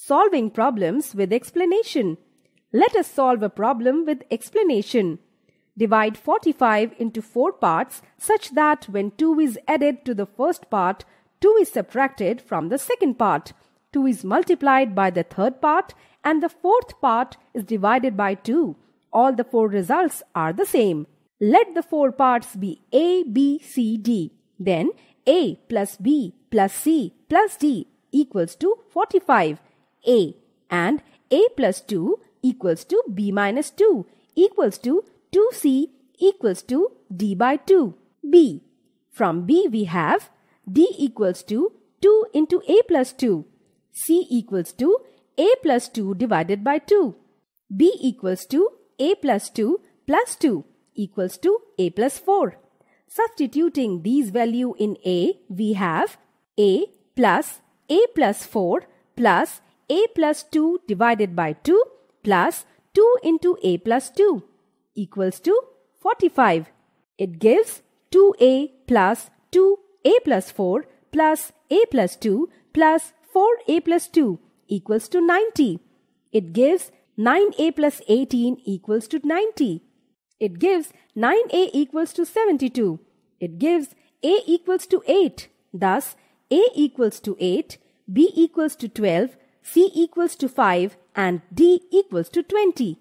Solving problems with explanation. Let us solve a problem with explanation. Divide 45 into 4 parts such that when 2 is added to the first part, 2 is subtracted from the second part, 2 is multiplied by the third part, and the fourth part is divided by 2. All the 4 results are the same. Let the 4 parts be A, B, C, D. Then A plus B plus C plus D equals to 45 a and a plus 2 equals to b minus 2 equals to 2c equals to d by 2 b. From b we have d equals to 2 into a plus 2 c equals to a plus 2 divided by 2 b equals to a plus 2 plus 2 equals to a plus 4. Substituting these value in a we have a plus a plus 4 plus a plus 2 divided by 2 plus 2 into a plus 2 equals to 45. It gives 2a plus 2a plus 4 plus a plus 2 plus 4a plus 2 equals to 90. It gives 9a plus 18 equals to 90. It gives 9a equals to 72. It gives a equals to 8. Thus, a equals to 8, b equals to 12, C equals to 5 and D equals to 20.